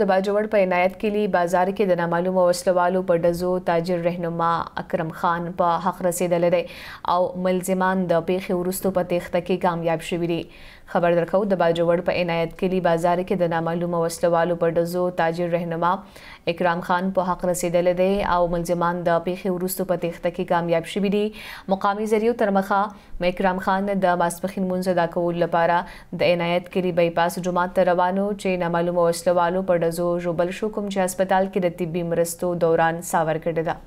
د باجوړ په عنایت کلي بازار کې د نامعلومو وسلوالو په ډزو تاجر رهنما اکرم خان په حق رسیدل دی او ملزمان د پیښې وروسته په تېخته کې کامیاب شوي دي خبر درکو د باجوړ په عنایت کلي بازار کې د نامعلومو وسلوالو په ډزو تاجر رهنما اکرام خان په حق رسیدل دی او ملزمان د پیښې وروسته په تېخته کې کامیاب شوي دي مقامي ذریعو ترمخه مکرام خان د ماسپخین مونږ ادا کول لپاره د عنایت کلی بای پاس جمعه ته روانو چې نامعلوم وسلوالو په دزو جوبل شو کوم چې هسپتال کې د طبي مرستو دوران ساور کړی ده